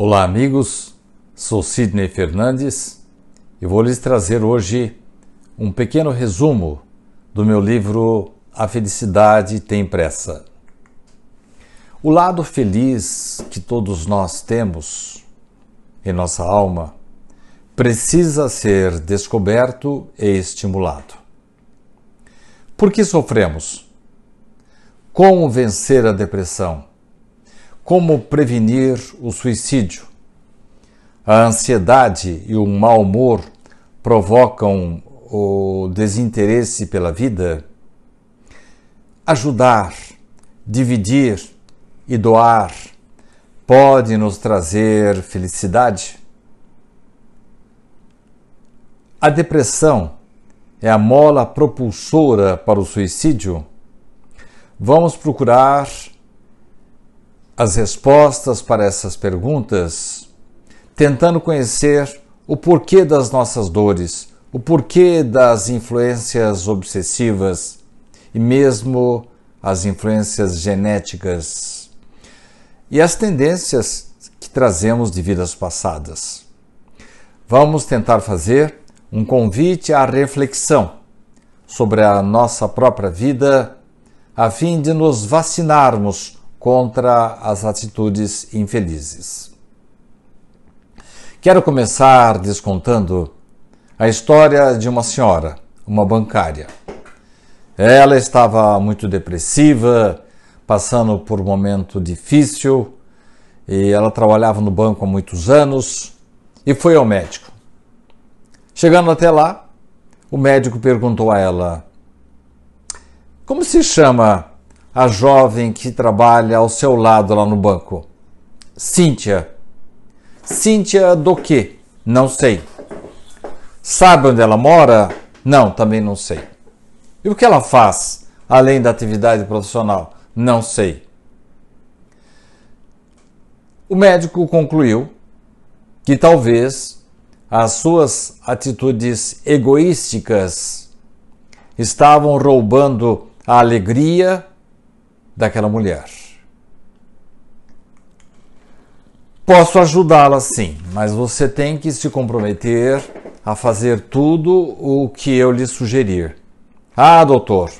Olá, amigos. Sou Sidney Fernandes e vou lhes trazer hoje um pequeno resumo do meu livro A Felicidade Tem Pressa. O lado feliz que todos nós temos em nossa alma precisa ser descoberto e estimulado. Por que sofremos? Como vencer a depressão? Como prevenir o suicídio? A ansiedade e o mau humor provocam o desinteresse pela vida? Ajudar, dividir e doar pode nos trazer felicidade? A depressão é a mola propulsora para o suicídio? Vamos procurar as respostas para essas perguntas, tentando conhecer o porquê das nossas dores, o porquê das influências obsessivas e mesmo as influências genéticas e as tendências que trazemos de vidas passadas. Vamos tentar fazer um convite à reflexão sobre a nossa própria vida, a fim de nos vacinarmos contra as atitudes infelizes. Quero começar descontando a história de uma senhora, uma bancária. Ela estava muito depressiva, passando por um momento difícil, e ela trabalhava no banco há muitos anos e foi ao médico. Chegando até lá, o médico perguntou a ela: Como se chama a jovem que trabalha ao seu lado lá no banco? Cíntia. Cíntia do quê? Não sei. Sabe onde ela mora? Não, também não sei. E o que ela faz além da atividade profissional? Não sei. O médico concluiu que talvez as suas atitudes egoísticas estavam roubando a alegria daquela mulher. Posso ajudá-la sim, mas você tem que se comprometer a fazer tudo o que eu lhe sugerir. Ah, doutor,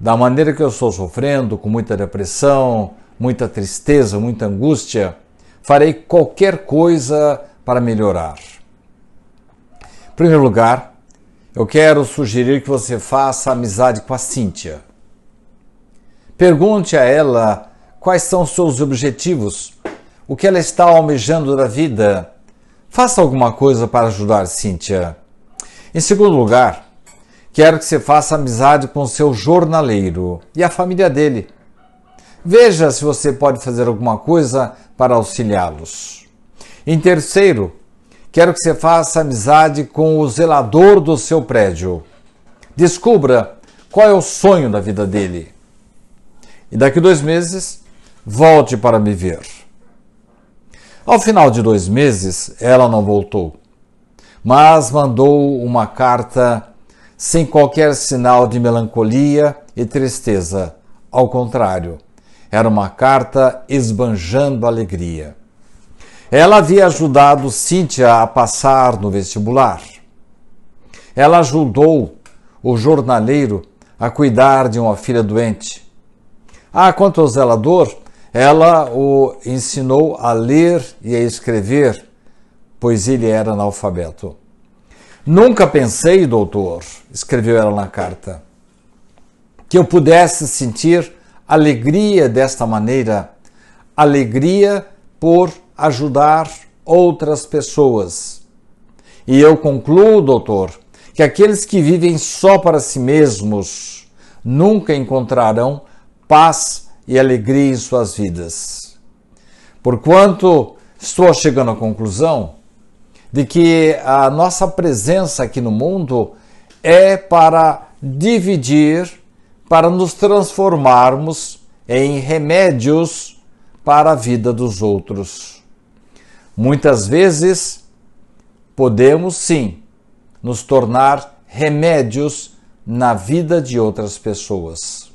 da maneira que eu estou sofrendo, com muita depressão, muita tristeza, muita angústia, farei qualquer coisa para melhorar. Em primeiro lugar, eu quero sugerir que você faça amizade com a Cíntia. Pergunte a ela quais são seus objetivos, o que ela está almejando da vida. Faça alguma coisa para ajudar Cíntia. Em segundo lugar, quero que você faça amizade com seu jornaleiro e a família dele. Veja se você pode fazer alguma coisa para auxiliá-los. Em terceiro, quero que você faça amizade com o zelador do seu prédio. Descubra qual é o sonho da vida dele e daqui dois meses volte para me ver. Ao final de dois meses, ela não voltou, mas mandou uma carta sem qualquer sinal de melancolia e tristeza. Ao contrário, era uma carta esbanjando alegria. Ela havia ajudado Cíntia a passar no vestibular. Ela ajudou o jornaleiro a cuidar de uma filha doente ah, quanto ao zelador, ela o ensinou a ler e a escrever, pois ele era analfabeto. Nunca pensei, doutor, escreveu ela na carta, que eu pudesse sentir alegria desta maneira, alegria por ajudar outras pessoas. E eu concluo, doutor, que aqueles que vivem só para si mesmos nunca encontrarão paz e alegria em suas vidas. Porquanto estou chegando à conclusão de que a nossa presença aqui no mundo é para dividir, para nos transformarmos em remédios para a vida dos outros. Muitas vezes podemos sim nos tornar remédios na vida de outras pessoas.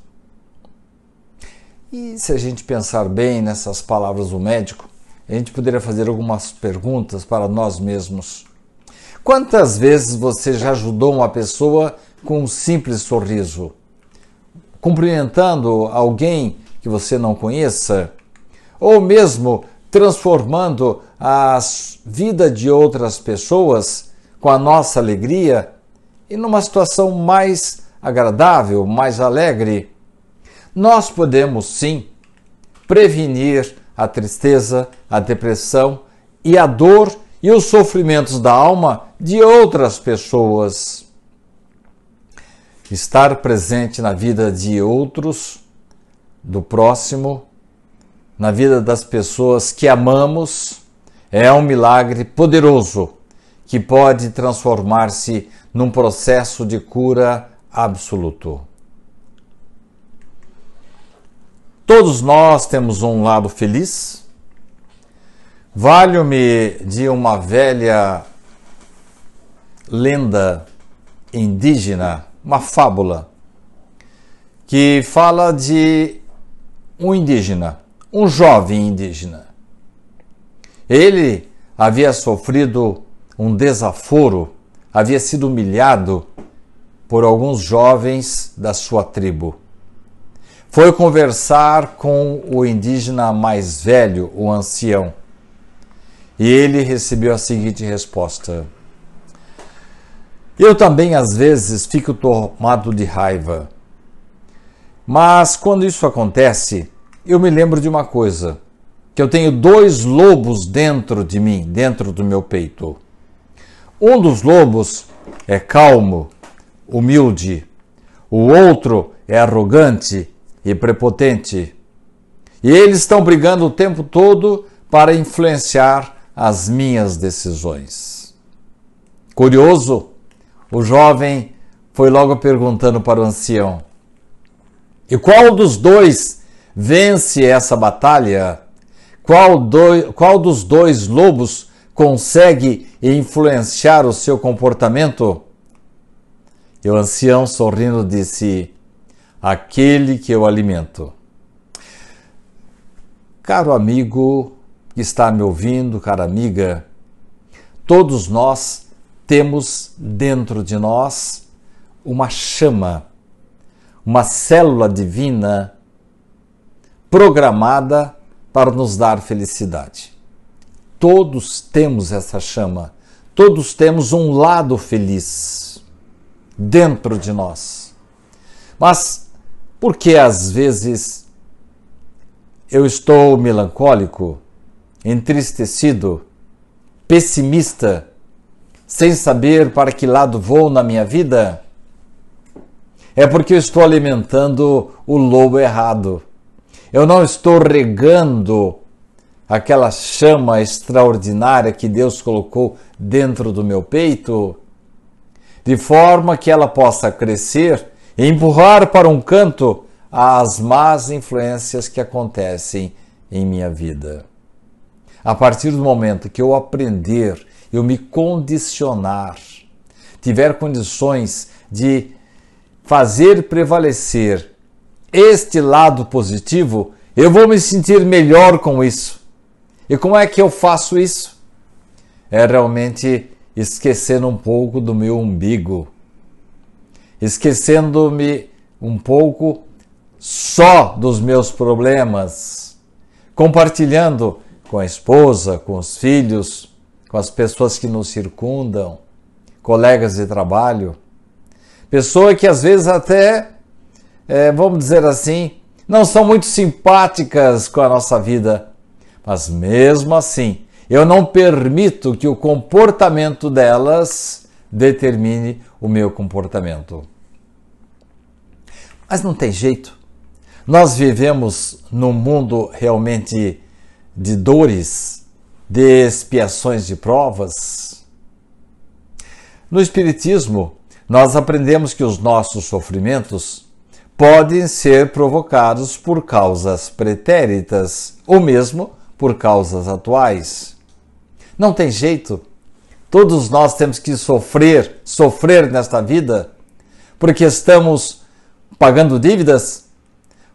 E se a gente pensar bem nessas palavras do médico, a gente poderia fazer algumas perguntas para nós mesmos. Quantas vezes você já ajudou uma pessoa com um simples sorriso? Cumprimentando alguém que você não conheça? Ou mesmo transformando a vida de outras pessoas com a nossa alegria e numa situação mais agradável, mais alegre? Nós podemos sim prevenir a tristeza, a depressão e a dor e os sofrimentos da alma de outras pessoas. Estar presente na vida de outros, do próximo, na vida das pessoas que amamos, é um milagre poderoso que pode transformar-se num processo de cura absoluto. Todos nós temos um lado feliz. Valho-me de uma velha lenda indígena, uma fábula, que fala de um indígena, um jovem indígena. Ele havia sofrido um desaforo, havia sido humilhado por alguns jovens da sua tribo. Foi conversar com o indígena mais velho, o ancião, e ele recebeu a seguinte resposta: Eu também às vezes fico tomado de raiva. Mas quando isso acontece, eu me lembro de uma coisa: que eu tenho dois lobos dentro de mim, dentro do meu peito. Um dos lobos é calmo, humilde, o outro é arrogante e prepotente. E eles estão brigando o tempo todo para influenciar as minhas decisões. Curioso, o jovem foi logo perguntando para o ancião: E qual dos dois vence essa batalha? Qual, do, qual dos dois lobos consegue influenciar o seu comportamento? E o ancião, sorrindo, disse: aquele que eu alimento. Caro amigo que está me ouvindo, cara amiga, todos nós temos dentro de nós uma chama, uma célula divina programada para nos dar felicidade. Todos temos essa chama, todos temos um lado feliz dentro de nós. Mas porque às vezes eu estou melancólico, entristecido, pessimista, sem saber para que lado vou na minha vida? É porque eu estou alimentando o lobo errado. Eu não estou regando aquela chama extraordinária que Deus colocou dentro do meu peito, de forma que ela possa crescer empurrar para um canto as más influências que acontecem em minha vida. A partir do momento que eu aprender, eu me condicionar, tiver condições de fazer prevalecer este lado positivo, eu vou me sentir melhor com isso. E como é que eu faço isso? É realmente esquecendo um pouco do meu umbigo, esquecendo-me um pouco só dos meus problemas, compartilhando com a esposa, com os filhos, com as pessoas que nos circundam, colegas de trabalho, pessoa que às vezes até, é, vamos dizer assim, não são muito simpáticas com a nossa vida, mas mesmo assim, eu não permito que o comportamento delas determine o meu comportamento. Mas não tem jeito. Nós vivemos num mundo realmente de dores, de expiações de provas. No Espiritismo, nós aprendemos que os nossos sofrimentos podem ser provocados por causas pretéritas ou mesmo por causas atuais. Não tem jeito. Todos nós temos que sofrer, sofrer nesta vida, porque estamos pagando dívidas,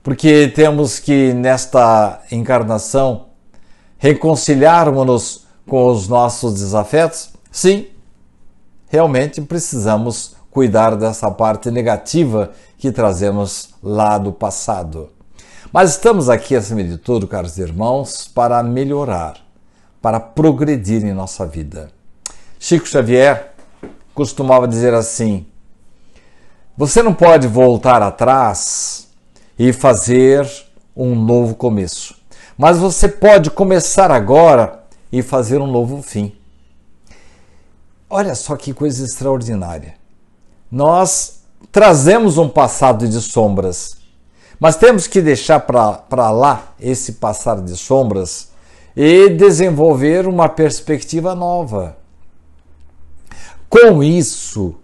porque temos que nesta encarnação reconciliarmos-nos com os nossos desafetos? Sim, realmente precisamos cuidar dessa parte negativa que trazemos lá do passado. Mas estamos aqui, acima de tudo, caros irmãos, para melhorar, para progredir em nossa vida. Chico Xavier costumava dizer assim: você não pode voltar atrás e fazer um novo começo, mas você pode começar agora e fazer um novo fim. Olha só que coisa extraordinária. Nós trazemos um passado de sombras, mas temos que deixar para lá esse passar de sombras e desenvolver uma perspectiva nova. Com isso,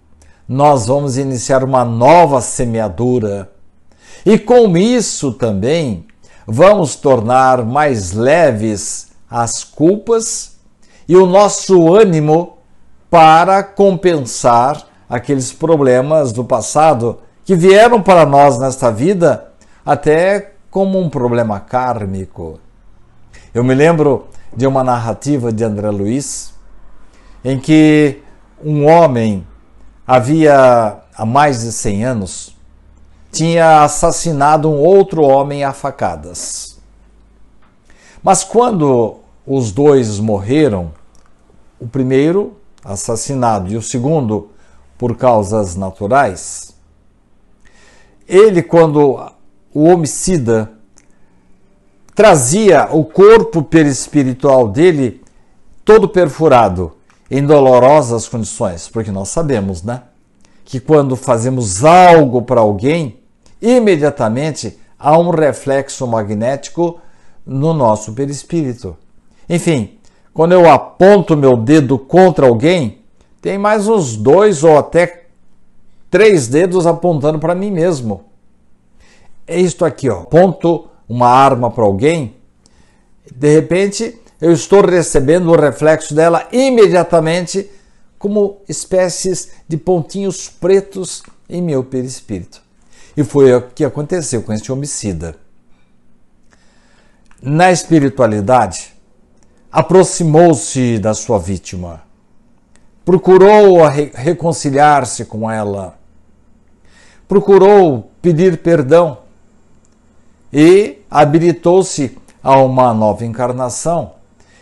nós vamos iniciar uma nova semeadura. E com isso também vamos tornar mais leves as culpas e o nosso ânimo para compensar aqueles problemas do passado que vieram para nós nesta vida até como um problema kármico. Eu me lembro de uma narrativa de André Luiz em que um homem havia há mais de 100 anos, tinha assassinado um outro homem a facadas. Mas quando os dois morreram, o primeiro assassinado e o segundo por causas naturais, ele, quando o homicida trazia o corpo perispiritual dele todo perfurado em dolorosas condições, porque nós sabemos, né? Que quando fazemos algo para alguém, imediatamente há um reflexo magnético no nosso perispírito. Enfim, quando eu aponto meu dedo contra alguém, tem mais uns dois ou até três dedos apontando para mim mesmo. É isto aqui, ó. Aponto uma arma para alguém, de repente eu estou recebendo o reflexo dela imediatamente como espécies de pontinhos pretos em meu perispírito. E foi o que aconteceu com este homicida. Na espiritualidade, aproximou-se da sua vítima, procurou reconciliar-se com ela, procurou pedir perdão e habilitou-se a uma nova encarnação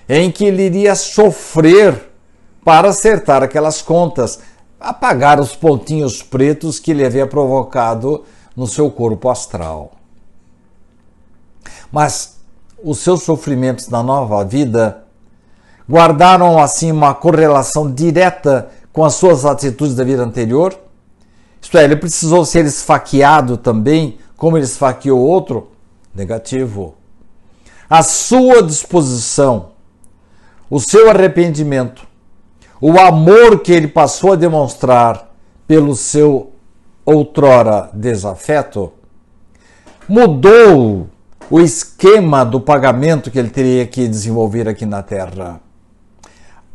em que ele iria sofrer para acertar aquelas contas, apagar os pontinhos pretos que ele havia provocado no seu corpo astral. Mas os seus sofrimentos na nova vida guardaram assim uma correlação direta com as suas atitudes da vida anterior? Isto é, ele precisou ser esfaqueado também, como ele esfaqueou outro? Negativo. A sua disposição o seu arrependimento, o amor que ele passou a demonstrar pelo seu outrora desafeto, mudou o esquema do pagamento que ele teria que desenvolver aqui na Terra.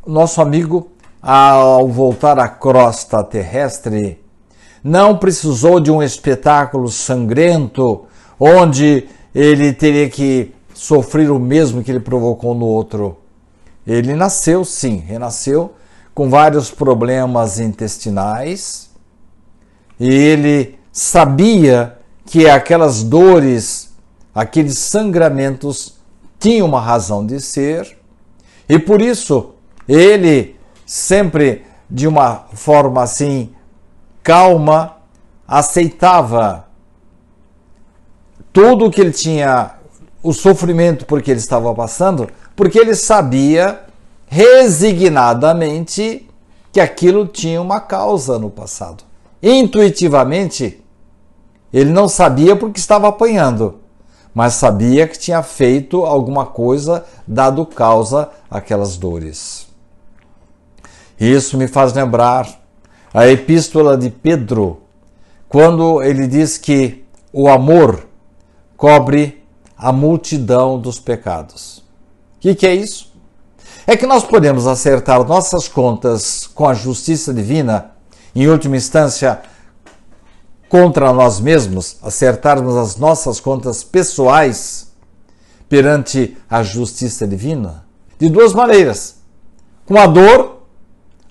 Nosso amigo, ao voltar à crosta terrestre, não precisou de um espetáculo sangrento onde ele teria que sofrer o mesmo que ele provocou no outro. Ele nasceu, sim, renasceu com vários problemas intestinais e ele sabia que aquelas dores, aqueles sangramentos tinham uma razão de ser e por isso ele sempre de uma forma assim calma aceitava tudo o que ele tinha o sofrimento porque ele estava passando porque ele sabia resignadamente que aquilo tinha uma causa no passado. Intuitivamente, ele não sabia porque estava apanhando, mas sabia que tinha feito alguma coisa dado causa àquelas dores. Isso me faz lembrar a epístola de Pedro, quando ele diz que o amor cobre a multidão dos pecados. O que, que é isso? É que nós podemos acertar nossas contas com a justiça divina, em última instância, contra nós mesmos, acertarmos as nossas contas pessoais perante a justiça divina, de duas maneiras: com a dor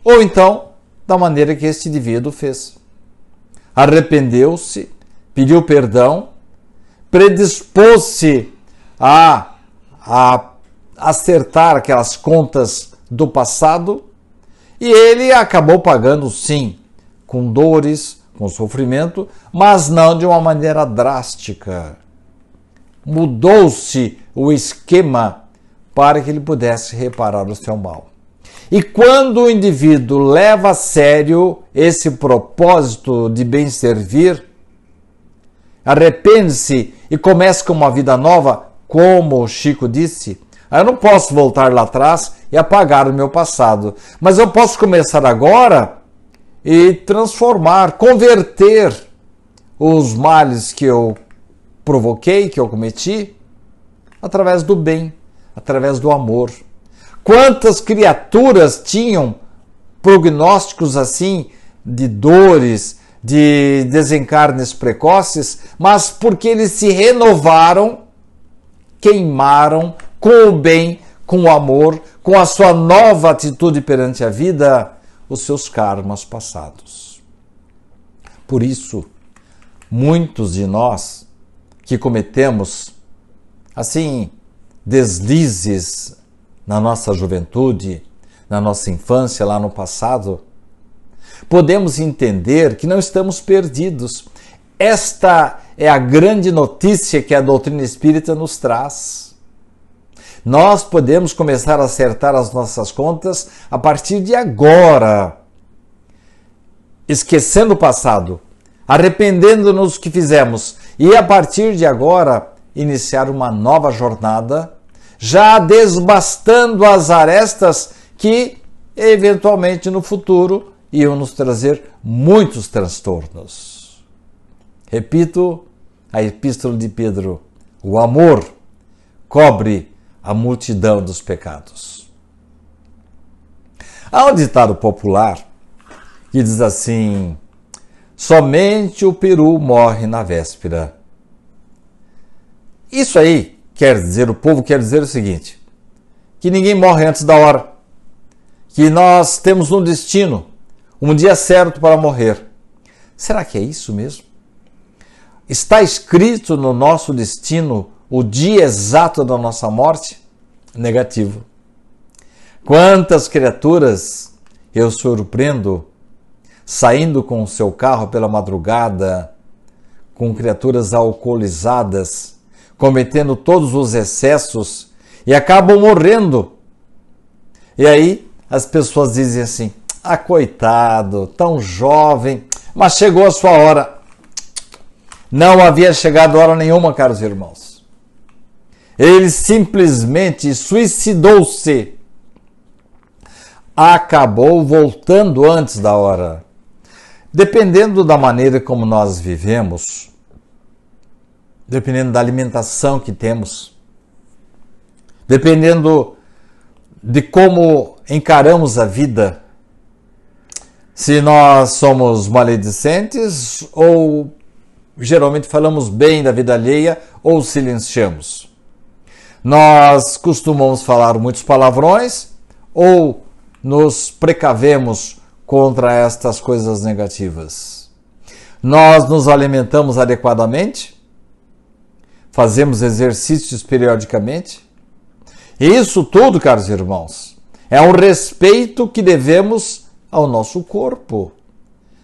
ou então da maneira que este indivíduo fez. Arrependeu-se, pediu perdão, predispôs-se a, a acertar aquelas contas do passado e ele acabou pagando sim, com dores, com sofrimento, mas não de uma maneira drástica. Mudou-se o esquema para que ele pudesse reparar o seu mal. E quando o indivíduo leva a sério esse propósito de bem servir, arrepende-se e começa com uma vida nova, como o Chico disse, eu não posso voltar lá atrás e apagar o meu passado, mas eu posso começar agora e transformar, converter os males que eu provoquei, que eu cometi, através do bem, através do amor. Quantas criaturas tinham prognósticos assim de dores, de desencarnes precoces, mas porque eles se renovaram, queimaram com o bem, com o amor, com a sua nova atitude perante a vida, os seus karmas passados. Por isso, muitos de nós que cometemos assim deslizes na nossa juventude, na nossa infância, lá no passado, podemos entender que não estamos perdidos. Esta é a grande notícia que a doutrina espírita nos traz nós podemos começar a acertar as nossas contas a partir de agora, esquecendo o passado, arrependendo-nos do que fizemos e a partir de agora iniciar uma nova jornada, já desbastando as arestas que eventualmente no futuro iam nos trazer muitos transtornos. Repito a epístola de Pedro: o amor cobre a multidão dos pecados. Há um ditado popular que diz assim: somente o peru morre na véspera. Isso aí quer dizer, o povo quer dizer o seguinte: que ninguém morre antes da hora, que nós temos um destino, um dia certo para morrer. Será que é isso mesmo? Está escrito no nosso destino o dia exato da nossa morte? Negativo. Quantas criaturas eu surpreendo saindo com o seu carro pela madrugada, com criaturas alcoolizadas, cometendo todos os excessos e acabam morrendo. E aí as pessoas dizem assim: ah, coitado, tão jovem, mas chegou a sua hora. Não havia chegado hora nenhuma, caros irmãos. Ele simplesmente suicidou-se. Acabou voltando antes da hora. Dependendo da maneira como nós vivemos, dependendo da alimentação que temos, dependendo de como encaramos a vida, se nós somos maledicentes ou geralmente falamos bem da vida alheia ou silenciamos. Nós costumamos falar muitos palavrões ou nos precavemos contra estas coisas negativas? Nós nos alimentamos adequadamente? Fazemos exercícios periodicamente? Isso tudo, caros irmãos, é um respeito que devemos ao nosso corpo.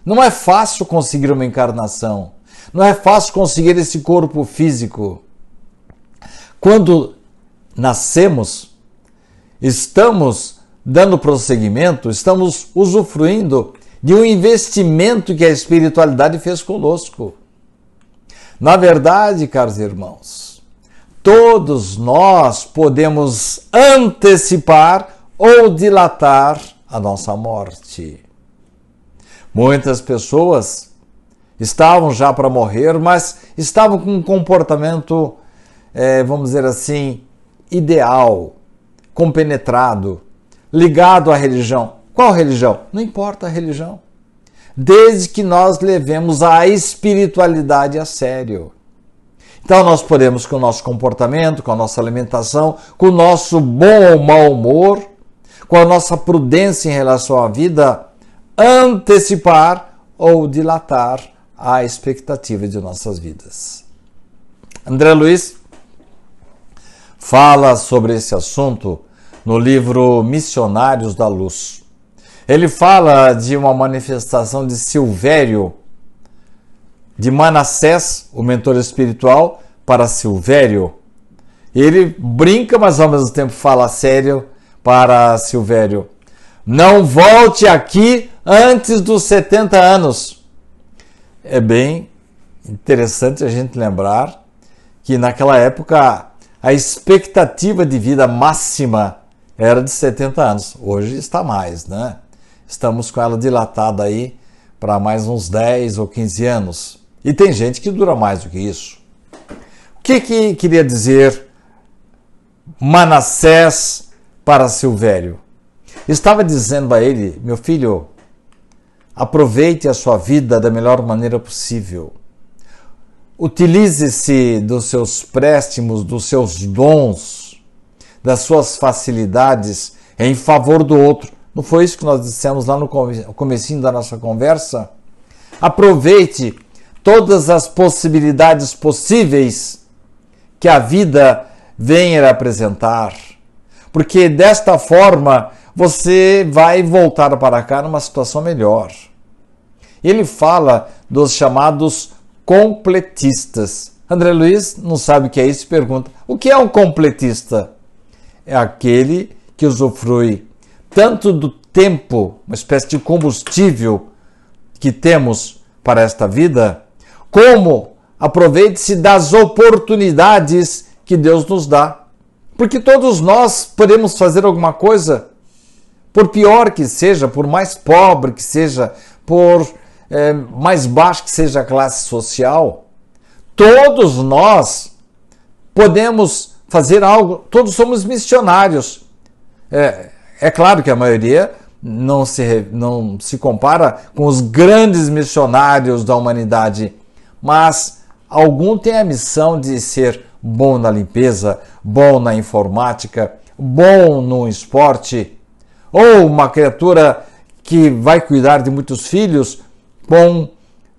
Não é fácil conseguir uma encarnação. Não é fácil conseguir esse corpo físico. Quando nascemos, estamos dando prosseguimento, estamos usufruindo de um investimento que a espiritualidade fez conosco. Na verdade, caros irmãos, todos nós podemos antecipar ou dilatar a nossa morte. Muitas pessoas estavam já para morrer, mas estavam com um comportamento, é, vamos dizer assim, ideal, compenetrado, ligado à religião. Qual religião? Não importa a religião. Desde que nós levemos a espiritualidade a sério. Então nós podemos, com o nosso comportamento, com a nossa alimentação, com o nosso bom ou mau humor, com a nossa prudência em relação à vida, antecipar ou dilatar a expectativa de nossas vidas. André Luiz, fala sobre esse assunto no livro Missionários da Luz. Ele fala de uma manifestação de Silvério, de Manassés, o mentor espiritual, para Silvério. Ele brinca, mas ao mesmo tempo fala sério para Silvério. Não volte aqui antes dos 70 anos. É bem interessante a gente lembrar que naquela época a expectativa de vida máxima era de 70 anos. Hoje está mais, né? Estamos com ela dilatada aí para mais uns 10 ou 15 anos. E tem gente que dura mais do que isso. O que, que queria dizer Manassés para Silvério? Estava dizendo a ele, meu filho, aproveite a sua vida da melhor maneira possível. Utilize-se dos seus préstimos, dos seus dons, das suas facilidades em favor do outro. Não foi isso que nós dissemos lá no comecinho da nossa conversa? Aproveite todas as possibilidades possíveis que a vida venha apresentar, porque desta forma você vai voltar para cá numa situação melhor. Ele fala dos chamados completistas. André Luiz não sabe o que é isso e pergunta: o que é um completista? É aquele que usufrui tanto do tempo, uma espécie de combustível que temos para esta vida, como aproveite-se das oportunidades que Deus nos dá. Porque todos nós podemos fazer alguma coisa, por pior que seja, por mais pobre que seja, por é, mais baixo que seja a classe social, todos nós podemos fazer algo, todos somos missionários. É, é claro que a maioria não se, não se compara com os grandes missionários da humanidade, mas algum tem a missão de ser bom na limpeza, bom na informática, bom no esporte, ou uma criatura que vai cuidar de muitos filhos com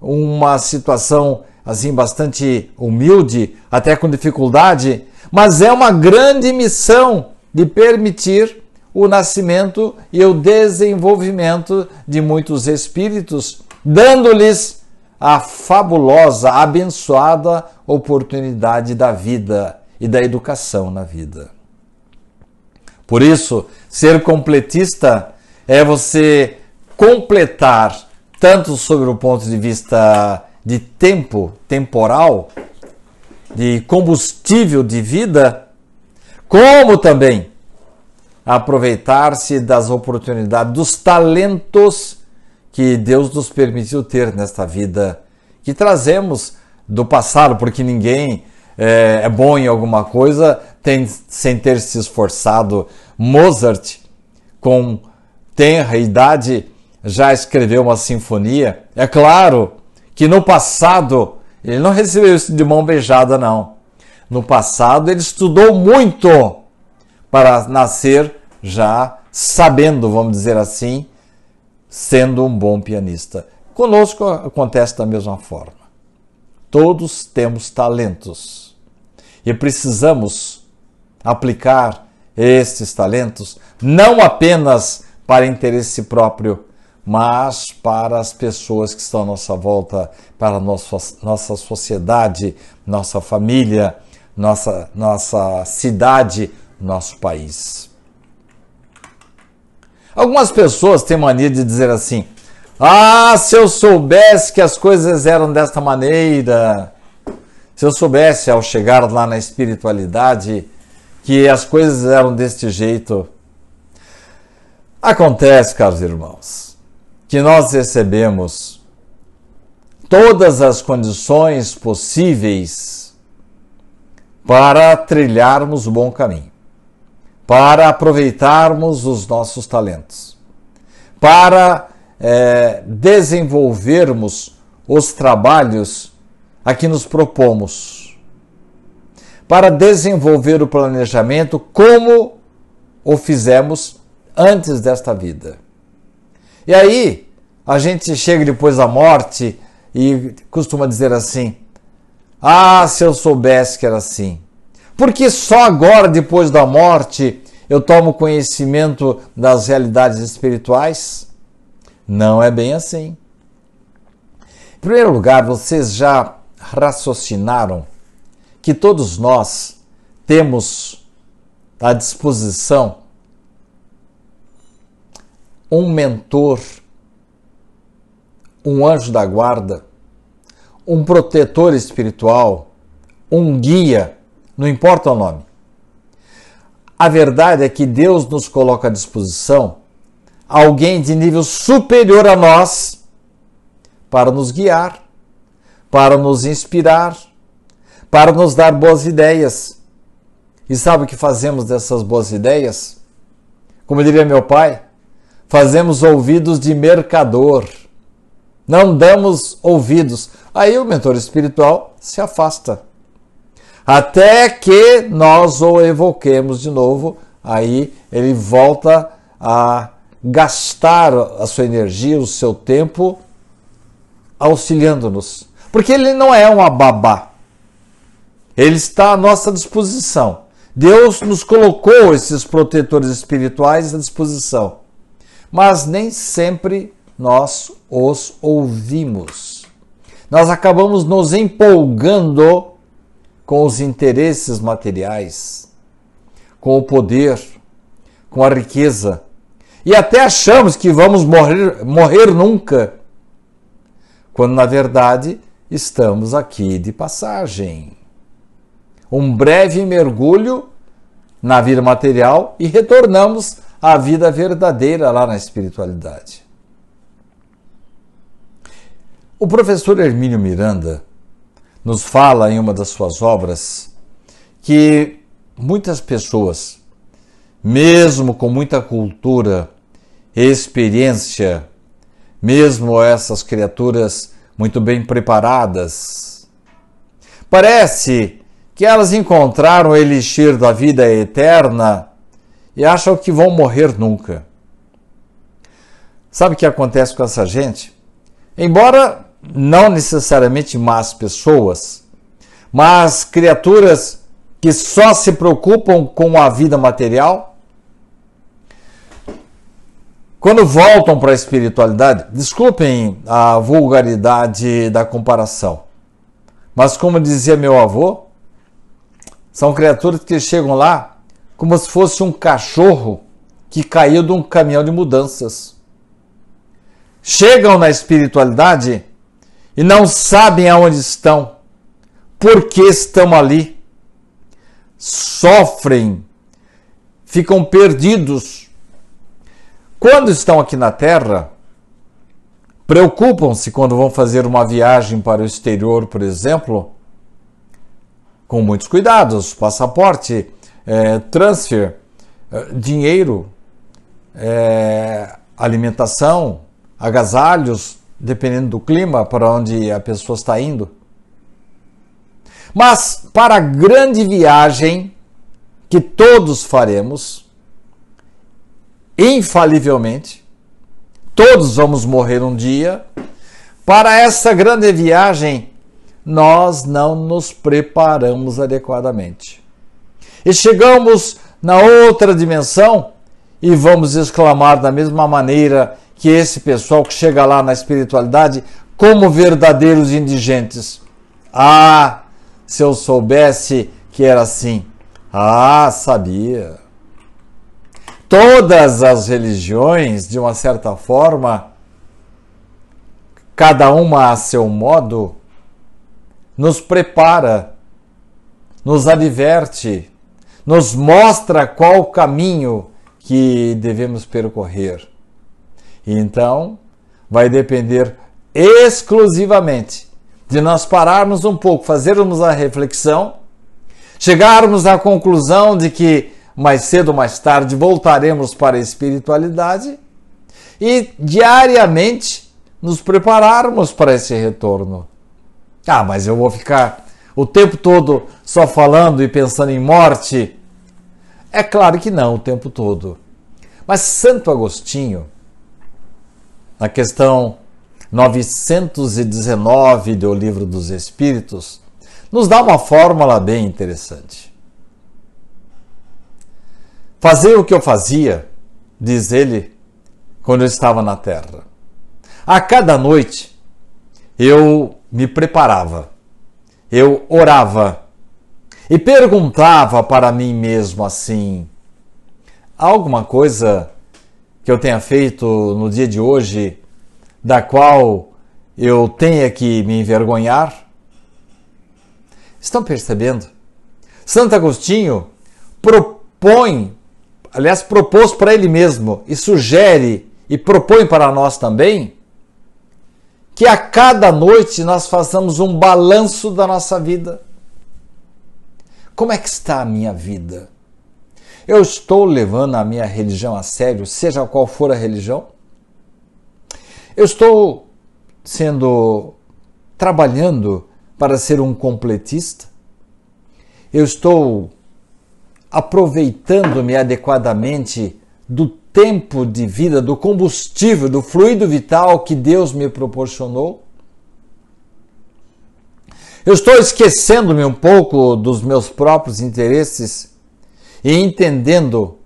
uma situação assim bastante humilde, até com dificuldade, mas é uma grande missão de permitir o nascimento e o desenvolvimento de muitos espíritos, dando-lhes a fabulosa, abençoada oportunidade da vida e da educação na vida. Por isso, ser completista é você completar tanto sobre o ponto de vista de tempo, temporal, de combustível de vida, como também aproveitar-se das oportunidades, dos talentos que Deus nos permitiu ter nesta vida, que trazemos do passado, porque ninguém é, é bom em alguma coisa tem, sem ter se esforçado. Mozart, com tenra idade, já escreveu uma sinfonia. É claro que no passado ele não recebeu isso de mão beijada, não. No passado ele estudou muito para nascer já sabendo, vamos dizer assim, sendo um bom pianista. Conosco acontece da mesma forma. Todos temos talentos e precisamos aplicar esses talentos não apenas para interesse próprio, mas para as pessoas que estão à nossa volta, para a nossa, nossa sociedade, nossa família, nossa, nossa cidade, nosso país. Algumas pessoas têm mania de dizer assim: ah, se eu soubesse que as coisas eram desta maneira, se eu soubesse ao chegar lá na espiritualidade que as coisas eram deste jeito. Acontece, caros irmãos que nós recebemos todas as condições possíveis para trilharmos o bom caminho, para aproveitarmos os nossos talentos, para é, desenvolvermos os trabalhos a que nos propomos, para desenvolver o planejamento como o fizemos antes desta vida. E aí, a gente chega depois da morte e costuma dizer assim: Ah, se eu soubesse que era assim. Porque só agora, depois da morte, eu tomo conhecimento das realidades espirituais? Não é bem assim. Em primeiro lugar, vocês já raciocinaram que todos nós temos à disposição um mentor um anjo da guarda, um protetor espiritual, um guia, não importa o nome. A verdade é que Deus nos coloca à disposição alguém de nível superior a nós para nos guiar, para nos inspirar, para nos dar boas ideias. E sabe o que fazemos dessas boas ideias? Como diria meu pai, fazemos ouvidos de mercador não damos ouvidos. Aí o mentor espiritual se afasta. Até que nós o evoquemos de novo, aí ele volta a gastar a sua energia, o seu tempo auxiliando-nos. Porque ele não é um ababá. Ele está à nossa disposição. Deus nos colocou esses protetores espirituais à disposição. Mas nem sempre nós os ouvimos. Nós acabamos nos empolgando com os interesses materiais, com o poder, com a riqueza. E até achamos que vamos morrer, morrer nunca, quando na verdade estamos aqui de passagem. Um breve mergulho na vida material e retornamos à vida verdadeira lá na espiritualidade. O professor Hermínio Miranda nos fala em uma das suas obras que muitas pessoas, mesmo com muita cultura e experiência, mesmo essas criaturas muito bem preparadas, parece que elas encontraram o elixir da vida eterna e acham que vão morrer nunca. Sabe o que acontece com essa gente? Embora não necessariamente más pessoas, mas criaturas que só se preocupam com a vida material, quando voltam para a espiritualidade, desculpem a vulgaridade da comparação, mas como dizia meu avô, são criaturas que chegam lá como se fosse um cachorro que caiu de um caminhão de mudanças. Chegam na espiritualidade e não sabem aonde estão, por que estão ali, sofrem, ficam perdidos. Quando estão aqui na Terra, preocupam-se quando vão fazer uma viagem para o exterior, por exemplo, com muitos cuidados, passaporte, é, transfer, eh, dinheiro, é, alimentação, agasalhos, dependendo do clima para onde a pessoa está indo. Mas para a grande viagem que todos faremos, infalivelmente, todos vamos morrer um dia. Para essa grande viagem, nós não nos preparamos adequadamente. E chegamos na outra dimensão e vamos exclamar da mesma maneira que esse pessoal que chega lá na espiritualidade como verdadeiros indigentes. Ah, se eu soubesse que era assim. Ah, sabia. Todas as religiões, de uma certa forma, cada uma a seu modo, nos prepara, nos adverte, nos mostra qual caminho que devemos percorrer. Então, vai depender exclusivamente de nós pararmos um pouco, fazermos a reflexão, chegarmos à conclusão de que mais cedo ou mais tarde voltaremos para a espiritualidade e diariamente nos prepararmos para esse retorno. Ah, mas eu vou ficar o tempo todo só falando e pensando em morte? É claro que não, o tempo todo. Mas Santo Agostinho, na questão 919 do Livro dos Espíritos, nos dá uma fórmula bem interessante. Fazer o que eu fazia, diz ele, quando eu estava na Terra. A cada noite eu me preparava, eu orava e perguntava para mim mesmo assim: alguma coisa que eu tenha feito no dia de hoje, da qual eu tenha que me envergonhar? Estão percebendo? Santo Agostinho propõe, aliás, propôs para ele mesmo e sugere e propõe para nós também que a cada noite nós façamos um balanço da nossa vida. Como é que está a minha vida? Eu estou levando a minha religião a sério, seja qual for a religião? Eu estou sendo trabalhando para ser um completista? Eu estou aproveitando-me adequadamente do tempo de vida, do combustível, do fluido vital que Deus me proporcionou? Eu estou esquecendo-me um pouco dos meus próprios interesses e entendendo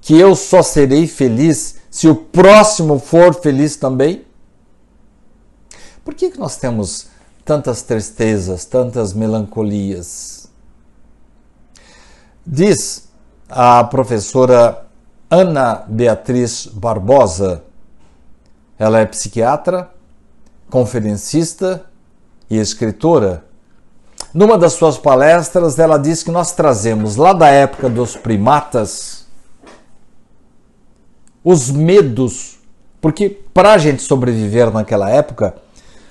que eu só serei feliz se o próximo for feliz também? Por que, que nós temos tantas tristezas, tantas melancolias? Diz a professora Ana Beatriz Barbosa. Ela é psiquiatra, conferencista e escritora numa das suas palestras, ela diz que nós trazemos lá da época dos primatas os medos, porque para a gente sobreviver naquela época,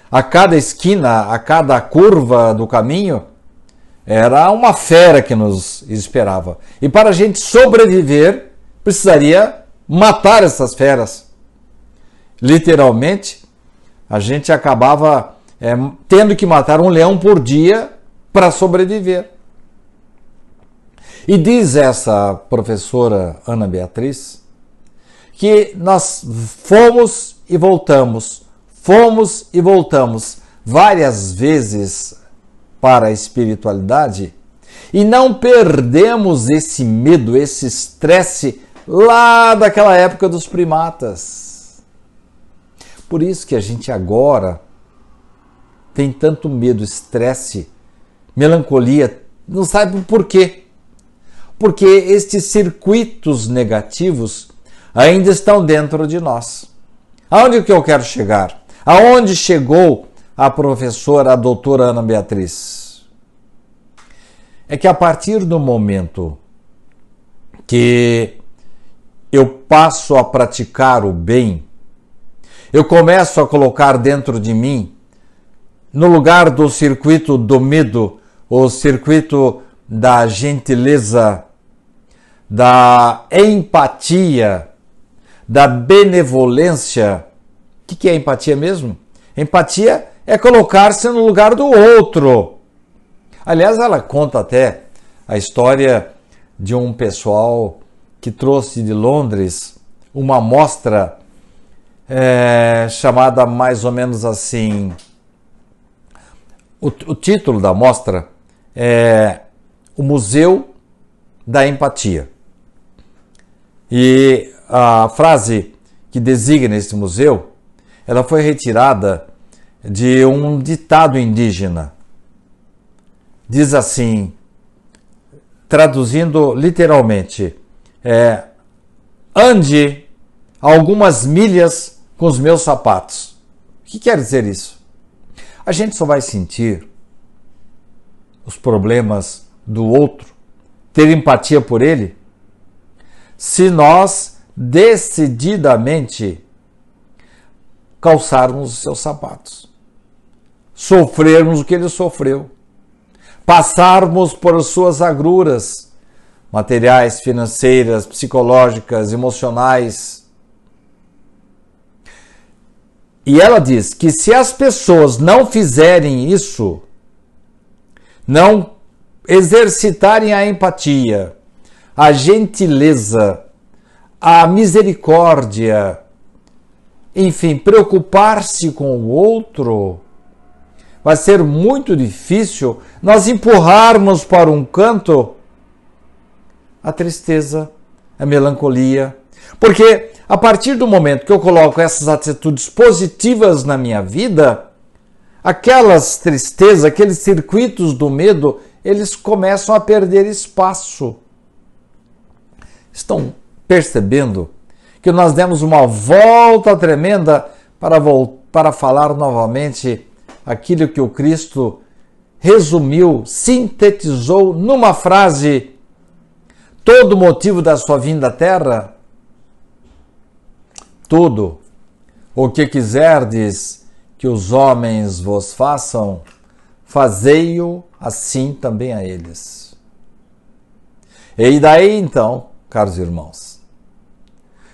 a cada esquina, a cada curva do caminho, era uma fera que nos esperava. E para a gente sobreviver, precisaria matar essas feras. Literalmente, a gente acabava é, tendo que matar um leão por dia para sobreviver. E diz essa professora Ana Beatriz que nós fomos e voltamos, fomos e voltamos várias vezes para a espiritualidade e não perdemos esse medo, esse estresse lá daquela época dos primatas. Por isso que a gente agora tem tanto medo, estresse melancolia, não sabe por quê. Porque estes circuitos negativos ainda estão dentro de nós. Aonde que eu quero chegar? Aonde chegou a professora, a doutora Ana Beatriz? É que a partir do momento que eu passo a praticar o bem, eu começo a colocar dentro de mim, no lugar do circuito do medo, o circuito da gentileza, da empatia, da benevolência. O que, que é empatia mesmo? Empatia é colocar-se no lugar do outro. Aliás, ela conta até a história de um pessoal que trouxe de Londres uma amostra é, chamada mais ou menos assim. O, o título da amostra é, o Museu da Empatia. E a frase que designa esse museu, ela foi retirada de um ditado indígena. Diz assim, traduzindo literalmente, é, ande algumas milhas com os meus sapatos. O que quer dizer isso? A gente só vai sentir os problemas do outro, ter empatia por ele, se nós decididamente calçarmos os seus sapatos, sofrermos o que ele sofreu, passarmos por suas agruras materiais, financeiras, psicológicas, emocionais. E ela diz que se as pessoas não fizerem isso, não exercitarem a empatia, a gentileza, a misericórdia, enfim, preocupar-se com o outro, vai ser muito difícil nós empurrarmos para um canto a tristeza, a melancolia. Porque a partir do momento que eu coloco essas atitudes positivas na minha vida, Aquelas tristezas, aqueles circuitos do medo, eles começam a perder espaço. Estão percebendo que nós demos uma volta tremenda para, para falar novamente aquilo que o Cristo resumiu, sintetizou numa frase todo o motivo da sua vinda à terra? Tudo. O que quiserdes que os homens vos façam, fazei-o assim também a eles. E daí então, caros irmãos,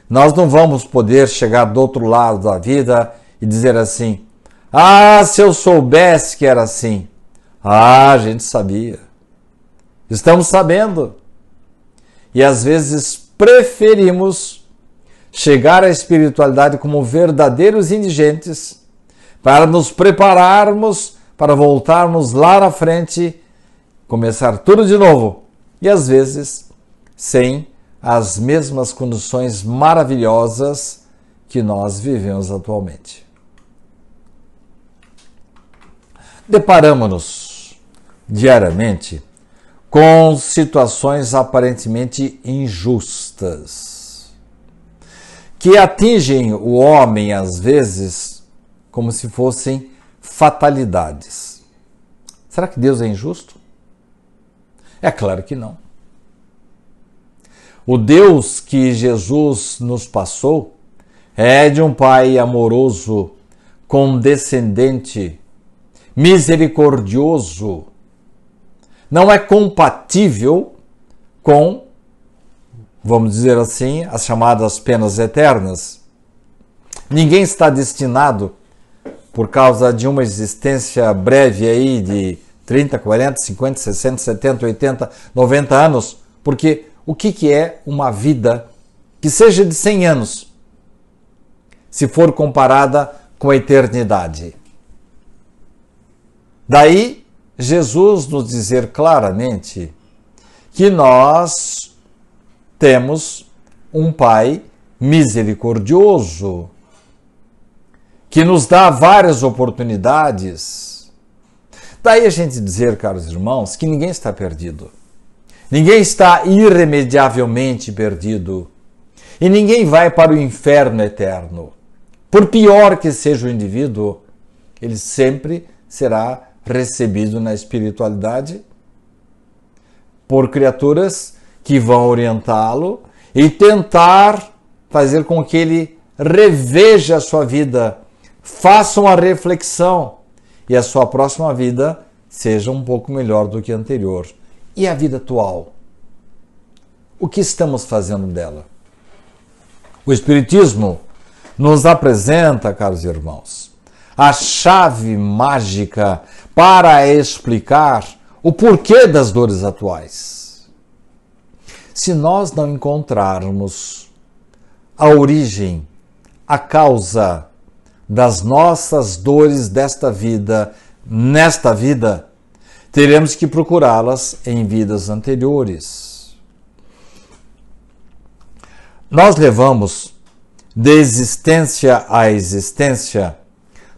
nós não vamos poder chegar do outro lado da vida e dizer assim: ah, se eu soubesse que era assim. Ah, a gente sabia. Estamos sabendo. E às vezes preferimos chegar à espiritualidade como verdadeiros indigentes para nos prepararmos para voltarmos lá na frente, começar tudo de novo e às vezes sem as mesmas condições maravilhosas que nós vivemos atualmente. Deparamos-nos diariamente com situações aparentemente injustas que atingem o homem às vezes como se fossem fatalidades. Será que Deus é injusto? É claro que não. O Deus que Jesus nos passou é de um Pai amoroso, condescendente, misericordioso. Não é compatível com, vamos dizer assim, as chamadas penas eternas. Ninguém está destinado por causa de uma existência breve aí de 30, 40, 50, 60, 70, 80, 90 anos, porque o que, que é uma vida que seja de 100 anos, se for comparada com a eternidade? Daí, Jesus nos dizer claramente que nós temos um Pai misericordioso que nos dá várias oportunidades. Daí a gente dizer, caros irmãos, que ninguém está perdido. Ninguém está irremediavelmente perdido. E ninguém vai para o inferno eterno. Por pior que seja o indivíduo, ele sempre será recebido na espiritualidade por criaturas que vão orientá-lo e tentar fazer com que ele reveja a sua vida façam a reflexão e a sua próxima vida seja um pouco melhor do que a anterior. E a vida atual? O que estamos fazendo dela? O Espiritismo nos apresenta, caros irmãos, a chave mágica para explicar o porquê das dores atuais. Se nós não encontrarmos a origem, a causa, das nossas dores desta vida, nesta vida, teremos que procurá-las em vidas anteriores. Nós levamos de existência a existência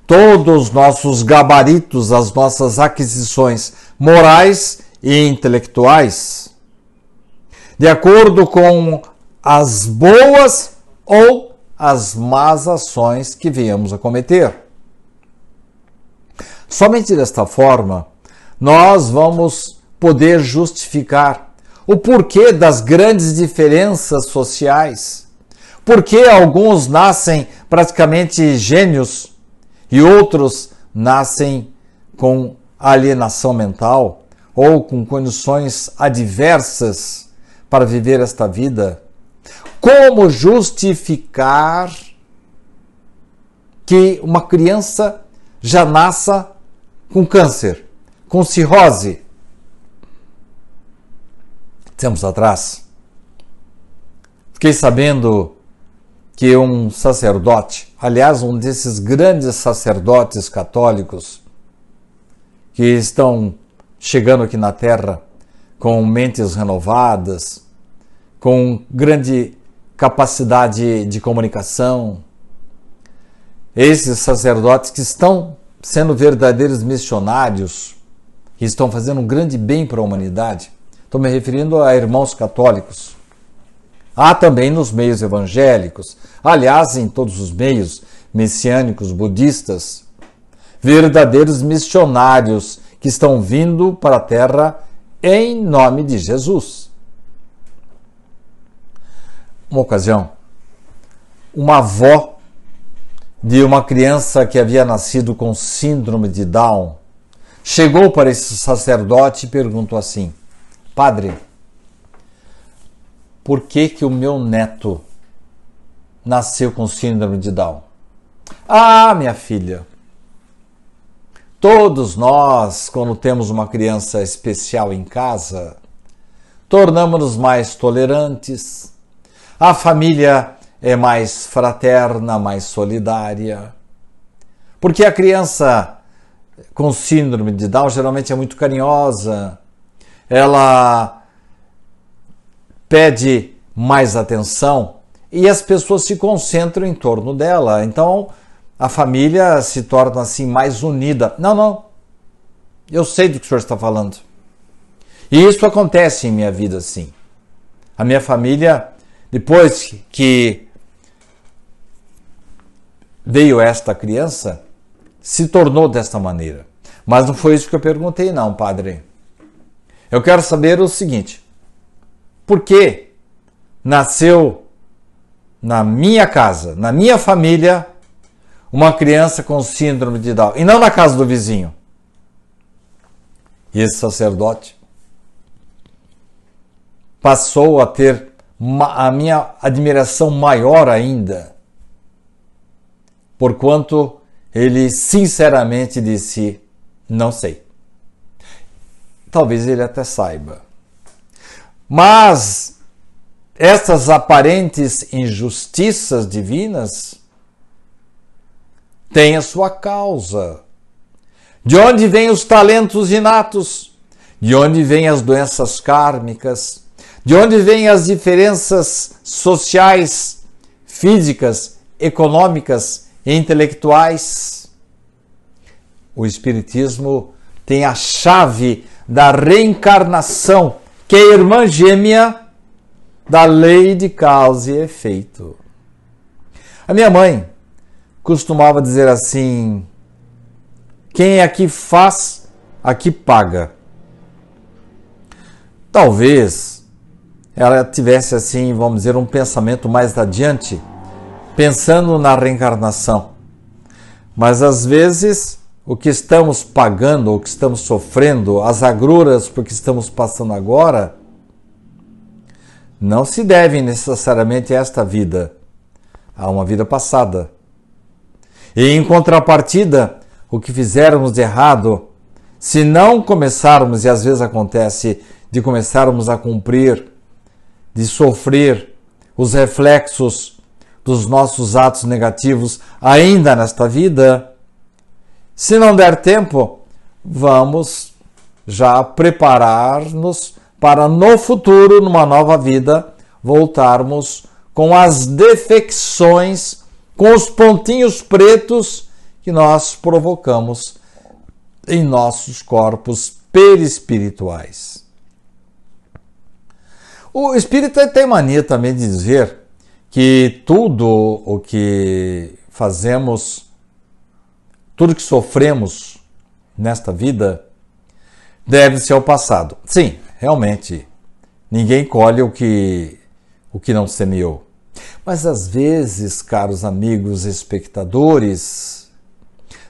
todos os nossos gabaritos, as nossas aquisições morais e intelectuais, de acordo com as boas ou as más ações que viemos a cometer. Somente desta forma nós vamos poder justificar o porquê das grandes diferenças sociais, porque alguns nascem praticamente gênios e outros nascem com alienação mental ou com condições adversas para viver esta vida como justificar que uma criança já nasça com câncer, com cirrose? Tempos atrás, fiquei sabendo que um sacerdote, aliás, um desses grandes sacerdotes católicos que estão chegando aqui na Terra com mentes renovadas, com grande capacidade de comunicação. Esses sacerdotes que estão sendo verdadeiros missionários, que estão fazendo um grande bem para a humanidade. Estou me referindo a irmãos católicos. Há também nos meios evangélicos, aliás, em todos os meios messiânicos, budistas, verdadeiros missionários que estão vindo para a terra em nome de Jesus uma ocasião, uma avó de uma criança que havia nascido com síndrome de Down chegou para esse sacerdote e perguntou assim: Padre, por que que o meu neto nasceu com síndrome de Down? Ah, minha filha, todos nós, quando temos uma criança especial em casa, tornamos-nos mais tolerantes, a família é mais fraterna, mais solidária. Porque a criança com síndrome de Down geralmente é muito carinhosa, ela pede mais atenção e as pessoas se concentram em torno dela. Então a família se torna assim mais unida. Não, não. Eu sei do que o senhor está falando. E isso acontece em minha vida, sim. A minha família depois que veio esta criança, se tornou desta maneira. Mas não foi isso que eu perguntei, não, padre. Eu quero saber o seguinte: por que nasceu na minha casa, na minha família, uma criança com síndrome de Down e não na casa do vizinho? E esse sacerdote passou a ter a minha admiração maior ainda, porquanto ele sinceramente disse: Não sei. Talvez ele até saiba. Mas essas aparentes injustiças divinas têm a sua causa. De onde vêm os talentos inatos? De onde vêm as doenças kármicas? De onde vêm as diferenças sociais, físicas, econômicas e intelectuais? O Espiritismo tem a chave da reencarnação, que é irmã gêmea da lei de causa e efeito. A minha mãe costumava dizer assim: quem aqui é faz, aqui paga. Talvez ela tivesse assim, vamos dizer, um pensamento mais adiante, pensando na reencarnação. Mas às vezes o que estamos pagando, o que estamos sofrendo, as agruras porque estamos passando agora, não se devem necessariamente a esta vida, a uma vida passada. E em contrapartida, o que fizermos de errado, se não começarmos, e às vezes acontece, de começarmos a cumprir de sofrer os reflexos dos nossos atos negativos ainda nesta vida. Se não der tempo, vamos já preparar-nos para no futuro, numa nova vida, voltarmos com as defecções, com os pontinhos pretos que nós provocamos em nossos corpos perispirituais. O Espírito tem mania também de dizer que tudo o que fazemos, tudo que sofremos nesta vida, deve-se ao passado. Sim, realmente, ninguém colhe o que, o que não semeou. Mas às vezes, caros amigos espectadores,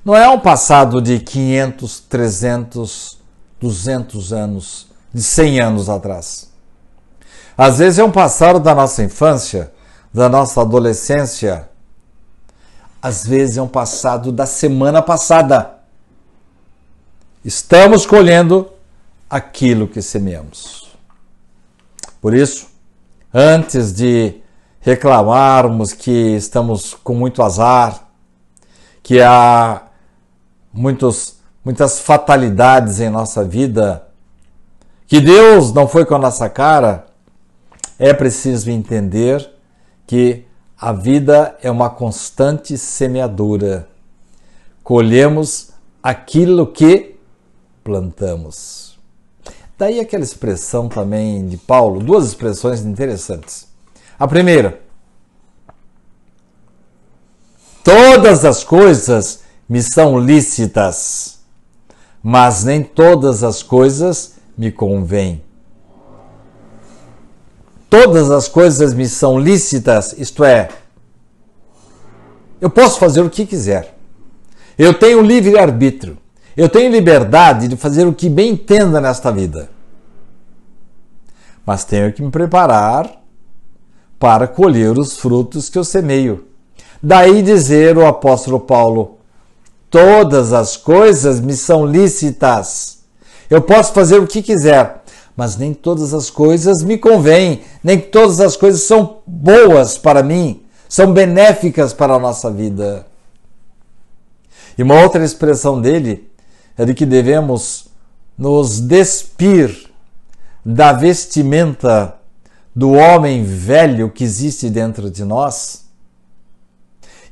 não é um passado de 500, 300, 200 anos, de 100 anos atrás às vezes é um passado da nossa infância, da nossa adolescência. Às vezes é um passado da semana passada. Estamos colhendo aquilo que semeamos. Por isso, antes de reclamarmos que estamos com muito azar, que há muitos, muitas fatalidades em nossa vida, que Deus não foi com a nossa cara, é preciso entender que a vida é uma constante semeadura. Colhemos aquilo que plantamos. Daí aquela expressão também de Paulo, duas expressões interessantes. A primeira, todas as coisas me são lícitas, mas nem todas as coisas me convêm todas as coisas me são lícitas, isto é, eu posso fazer o que quiser. Eu tenho livre arbítrio. Eu tenho liberdade de fazer o que bem entenda nesta vida. Mas tenho que me preparar para colher os frutos que eu semeio. Daí dizer o apóstolo Paulo: todas as coisas me são lícitas. Eu posso fazer o que quiser, mas nem todas as coisas me convêm, nem todas as coisas são boas para mim, são benéficas para a nossa vida. E uma outra expressão dele é de que devemos nos despir da vestimenta do homem velho que existe dentro de nós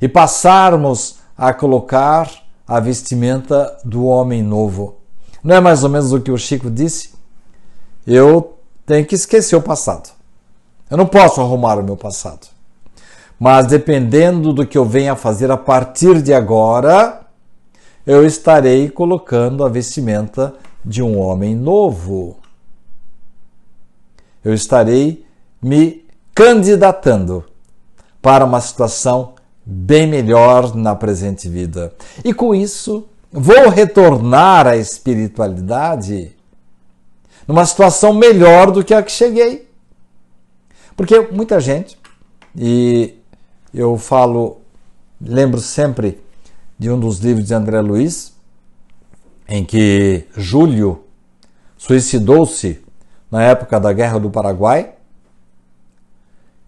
e passarmos a colocar a vestimenta do homem novo. Não é mais ou menos o que o Chico disse? eu tenho que esquecer o passado. Eu não posso arrumar o meu passado. Mas dependendo do que eu venha fazer a partir de agora, eu estarei colocando a vestimenta de um homem novo. Eu estarei me candidatando para uma situação bem melhor na presente vida. E com isso, vou retornar à espiritualidade numa situação melhor do que a que cheguei. Porque muita gente, e eu falo, lembro sempre de um dos livros de André Luiz, em que Júlio suicidou-se na época da Guerra do Paraguai,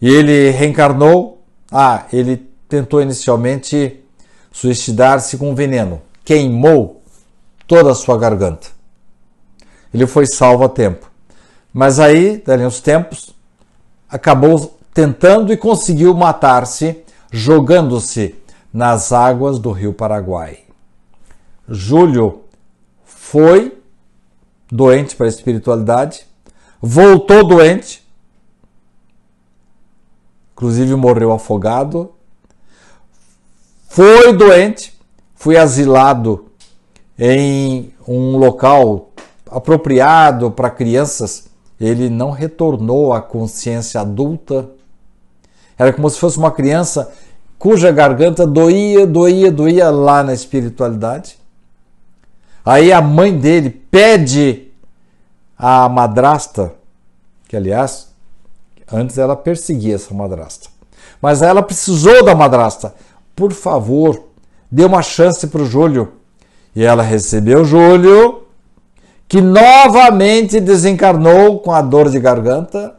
e ele reencarnou. Ah, ele tentou inicialmente suicidar-se com veneno, queimou toda a sua garganta ele foi salvo a tempo. Mas aí, dali uns tempos, acabou tentando e conseguiu matar-se jogando-se nas águas do rio Paraguai. Júlio foi doente para a espiritualidade, voltou doente, inclusive morreu afogado, foi doente, foi asilado em um local apropriado para crianças, ele não retornou à consciência adulta. Era como se fosse uma criança cuja garganta doía, doía, doía lá na espiritualidade. Aí a mãe dele pede à madrasta, que aliás, antes ela perseguia essa madrasta, mas ela precisou da madrasta. Por favor, dê uma chance para o Júlio. E ela recebeu o Júlio que novamente desencarnou com a dor de garganta.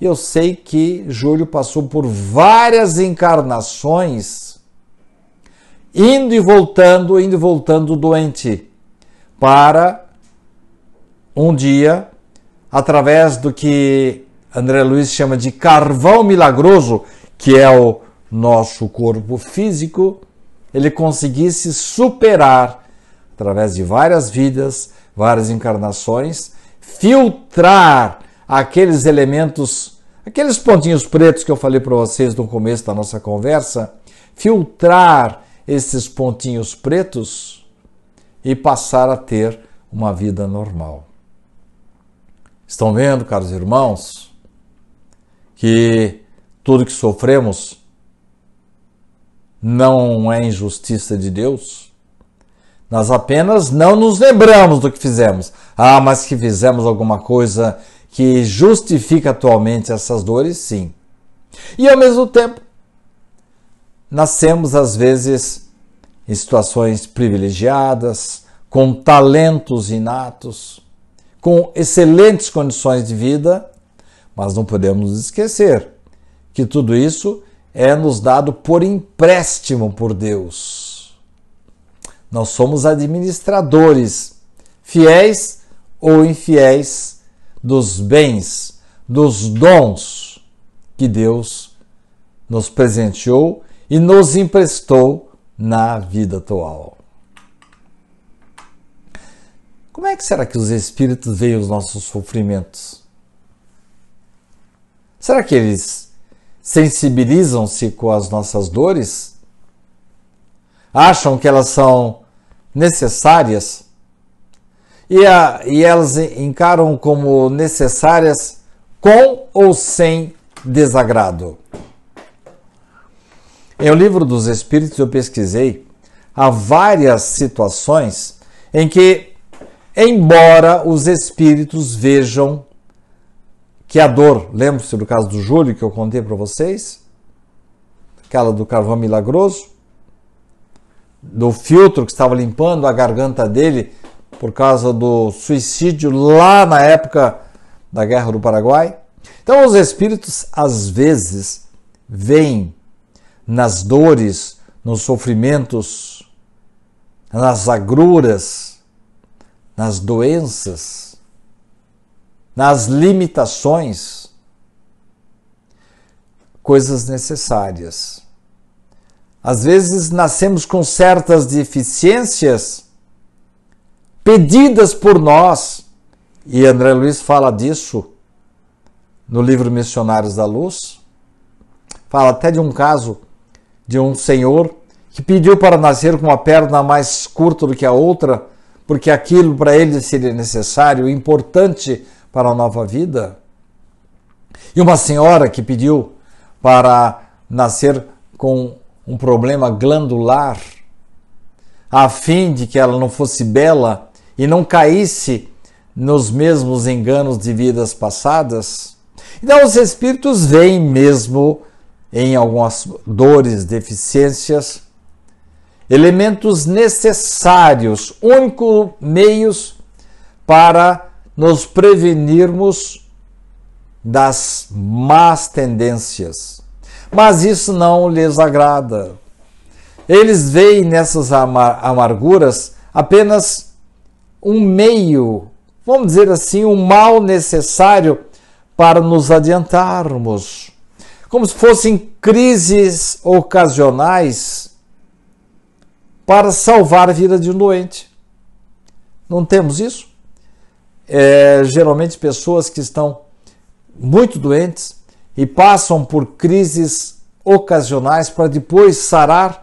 E Eu sei que Júlio passou por várias encarnações, indo e voltando, indo e voltando doente, para um dia, através do que André Luiz chama de carvão milagroso, que é o nosso corpo físico, ele conseguisse superar, através de várias vidas, várias encarnações, filtrar aqueles elementos, aqueles pontinhos pretos que eu falei para vocês no começo da nossa conversa, filtrar esses pontinhos pretos e passar a ter uma vida normal. Estão vendo, caros irmãos, que tudo que sofremos não é injustiça de Deus? Nós apenas não nos lembramos do que fizemos. Ah, mas que fizemos alguma coisa que justifica atualmente essas dores, sim. E ao mesmo tempo, nascemos às vezes em situações privilegiadas, com talentos inatos, com excelentes condições de vida, mas não podemos esquecer que tudo isso é nos dado por empréstimo por Deus. Nós somos administradores, fiéis ou infiéis, dos bens, dos dons que Deus nos presenteou e nos emprestou na vida atual. Como é que será que os espíritos veem os nossos sofrimentos? Será que eles sensibilizam-se com as nossas dores? acham que elas são necessárias e, a, e elas encaram como necessárias com ou sem desagrado. Em O Livro dos Espíritos, eu pesquisei há várias situações em que, embora os espíritos vejam que a dor, lembra-se do caso do Júlio que eu contei para vocês? Aquela do carvão milagroso, do filtro que estava limpando a garganta dele por causa do suicídio lá na época da Guerra do Paraguai. Então, os espíritos às vezes vêm nas dores, nos sofrimentos, nas agruras, nas doenças, nas limitações, coisas necessárias às vezes nascemos com certas deficiências pedidas por nós, e André Luiz fala disso no livro Missionários da Luz. Fala até de um caso de um senhor que pediu para nascer com uma perna mais curta do que a outra, porque aquilo para ele seria necessário, importante para a nova vida. E uma senhora que pediu para nascer com um problema glandular, a fim de que ela não fosse bela e não caísse nos mesmos enganos de vidas passadas. Então, os espíritos veem mesmo em algumas dores, deficiências, elementos necessários, únicos meios para nos prevenirmos das más tendências mas isso não lhes agrada. Eles veem nessas amar amarguras apenas um meio, vamos dizer assim, um mal necessário para nos adiantarmos. Como se fossem crises ocasionais para salvar a vida de um doente. Não temos isso? É, geralmente pessoas que estão muito doentes e passam por crises ocasionais para depois sarar.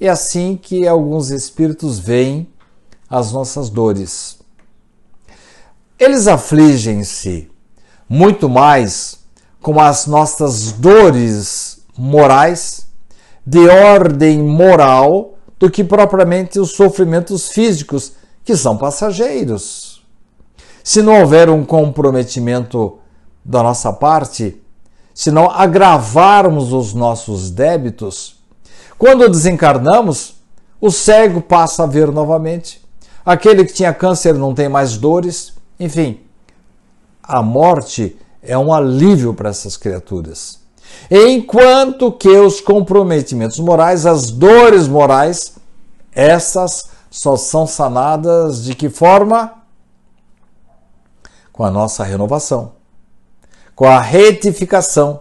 É assim que alguns espíritos veem as nossas dores. Eles afligem-se muito mais com as nossas dores morais, de ordem moral, do que propriamente os sofrimentos físicos, que são passageiros. Se não houver um comprometimento da nossa parte, se não agravarmos os nossos débitos, quando desencarnamos, o cego passa a ver novamente, aquele que tinha câncer não tem mais dores, enfim, a morte é um alívio para essas criaturas. Enquanto que os comprometimentos morais, as dores morais, essas só são sanadas de que forma? Com a nossa renovação com a retificação,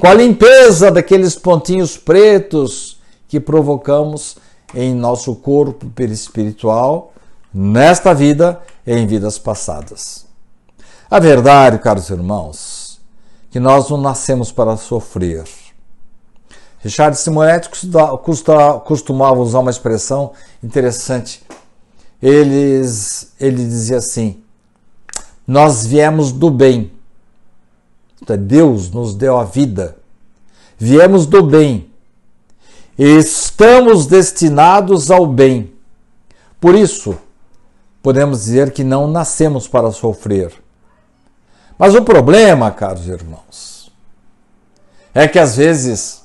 com a limpeza daqueles pontinhos pretos que provocamos em nosso corpo perispiritual, nesta vida e em vidas passadas. A verdade, caros irmãos, que nós não nascemos para sofrer. Richard Simonetti costumava usar uma expressão interessante. Eles, ele dizia assim: Nós viemos do bem é Deus nos deu a vida. Viemos do bem estamos destinados ao bem. Por isso, podemos dizer que não nascemos para sofrer. Mas o problema, caros irmãos, é que às vezes,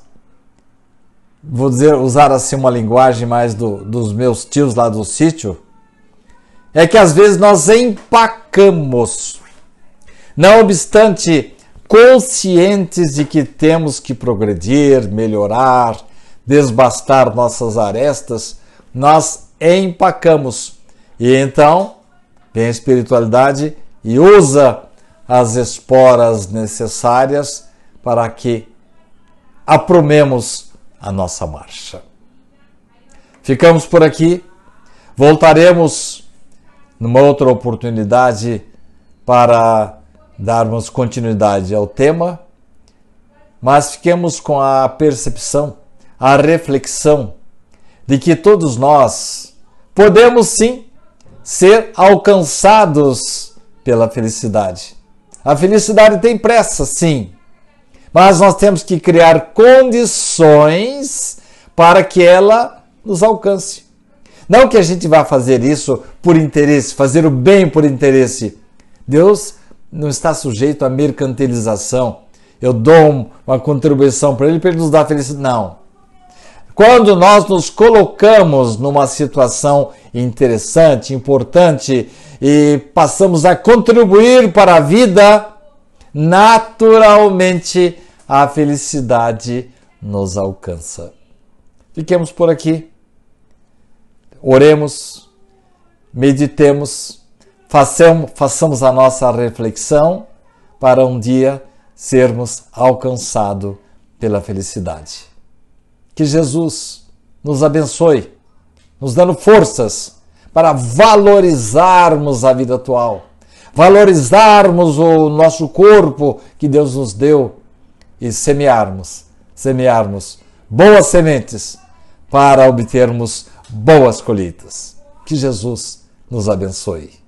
vou dizer, usar assim uma linguagem mais do, dos meus tios lá do sítio, é que às vezes nós empacamos. Não obstante conscientes de que temos que progredir, melhorar, desbastar nossas arestas, nós empacamos. E então, vem a espiritualidade e usa as esporas necessárias para que aprumemos a nossa marcha. Ficamos por aqui. Voltaremos numa outra oportunidade para darmos continuidade ao tema, mas fiquemos com a percepção, a reflexão de que todos nós podemos sim ser alcançados pela felicidade. A felicidade tem pressa, sim, mas nós temos que criar condições para que ela nos alcance. Não que a gente vá fazer isso por interesse, fazer o bem por interesse. Deus não está sujeito à mercantilização. Eu dou uma contribuição para ele para ele nos dar felicidade. Não. Quando nós nos colocamos numa situação interessante, importante e passamos a contribuir para a vida, naturalmente a felicidade nos alcança. Fiquemos por aqui. Oremos, meditemos façamos a nossa reflexão para um dia sermos alcançados pela felicidade. Que Jesus nos abençoe, nos dando forças para valorizarmos a vida atual, valorizarmos o nosso corpo que Deus nos deu e semearmos, semearmos boas sementes para obtermos boas colheitas. Que Jesus nos abençoe.